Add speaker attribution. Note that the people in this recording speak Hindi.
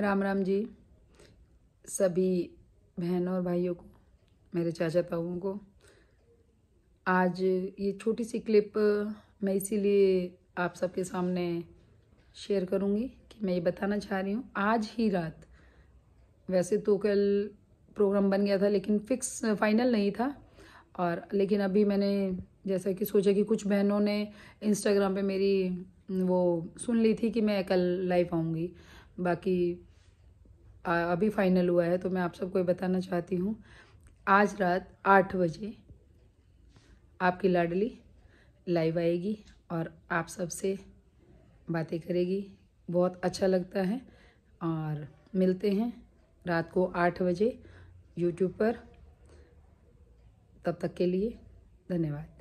Speaker 1: राम राम जी सभी बहनों और भाइयों को मेरे चाचा ताऊओं को आज ये छोटी सी क्लिप मैं इसीलिए आप सबके सामने शेयर करूँगी कि मैं ये बताना चाह रही हूँ आज ही रात वैसे तो कल प्रोग्राम बन गया था लेकिन फिक्स फाइनल नहीं था और लेकिन अभी मैंने जैसा कि सोचा कि कुछ बहनों ने इंस्टाग्राम पे मेरी वो सुन ली थी कि मैं कल लाइव आऊँगी बाकी अभी फाइनल हुआ है तो मैं आप सबको बताना चाहती हूँ आज रात आठ बजे आपकी लाडली लाइव आएगी और आप सब से बातें करेगी बहुत अच्छा लगता है और मिलते हैं रात को आठ बजे यूट्यूब पर तब तक के लिए धन्यवाद